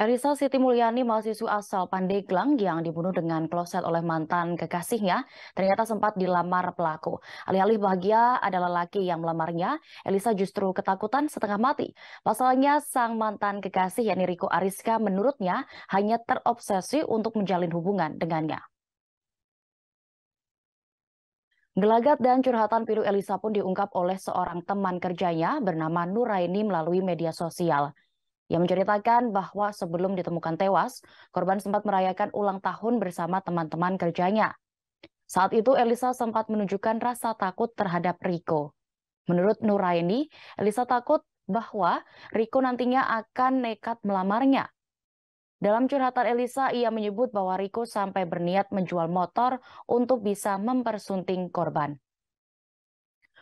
Erisa Siti Mulyani, mahasiswa asal Pandeglang yang dibunuh dengan kloset oleh mantan kekasihnya, ternyata sempat dilamar pelaku. Alih-alih bahagia adalah laki yang melamarnya, Elisa justru ketakutan setengah mati. Pasalnya, sang mantan kekasih yakni Riko Ariska menurutnya hanya terobsesi untuk menjalin hubungan dengannya. Gelagat dan curhatan pilu Elisa pun diungkap oleh seorang teman kerjanya bernama Nuraini melalui media sosial yang menceritakan bahwa sebelum ditemukan tewas, korban sempat merayakan ulang tahun bersama teman-teman kerjanya. Saat itu Elisa sempat menunjukkan rasa takut terhadap Riko. Menurut Nuraini, Elisa takut bahwa Riko nantinya akan nekat melamarnya. Dalam curhatan Elisa, ia menyebut bahwa Riko sampai berniat menjual motor untuk bisa mempersunting korban.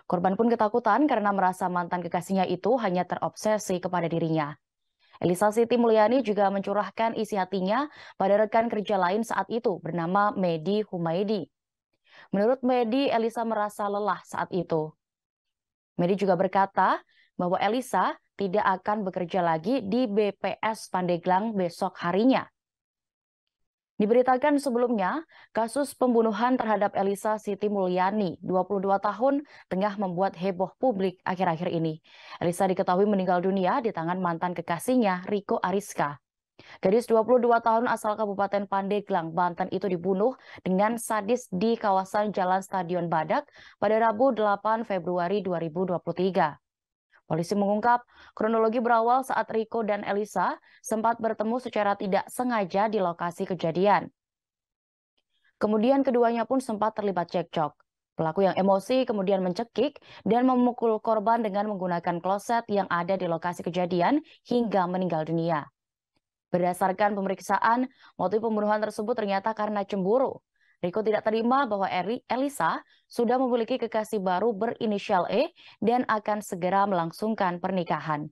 Korban pun ketakutan karena merasa mantan kekasihnya itu hanya terobsesi kepada dirinya. Elisa Siti Mulyani juga mencurahkan isi hatinya pada rekan kerja lain saat itu bernama Medi Humaidi. Menurut Medi, Elisa merasa lelah saat itu. Medi juga berkata bahwa Elisa tidak akan bekerja lagi di BPS Pandeglang besok harinya. Diberitakan sebelumnya, kasus pembunuhan terhadap Elisa Siti Mulyani, 22 tahun, tengah membuat heboh publik akhir-akhir ini. Elisa diketahui meninggal dunia di tangan mantan kekasihnya, Riko Ariska. Gadis 22 tahun asal Kabupaten Pandeglang, Banten itu dibunuh dengan sadis di kawasan Jalan Stadion Badak pada Rabu 8 Februari 2023. Polisi mengungkap kronologi berawal saat Riko dan Elisa sempat bertemu secara tidak sengaja di lokasi kejadian. Kemudian keduanya pun sempat terlibat cekcok. Pelaku yang emosi kemudian mencekik dan memukul korban dengan menggunakan kloset yang ada di lokasi kejadian hingga meninggal dunia. Berdasarkan pemeriksaan, motif pembunuhan tersebut ternyata karena cemburu. Riko tidak terima bahwa Eri, Elisa sudah memiliki kekasih baru berinisial E dan akan segera melangsungkan pernikahan.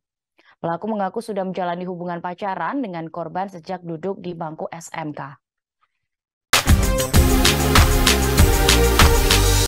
Pelaku mengaku sudah menjalani hubungan pacaran dengan korban sejak duduk di bangku SMK.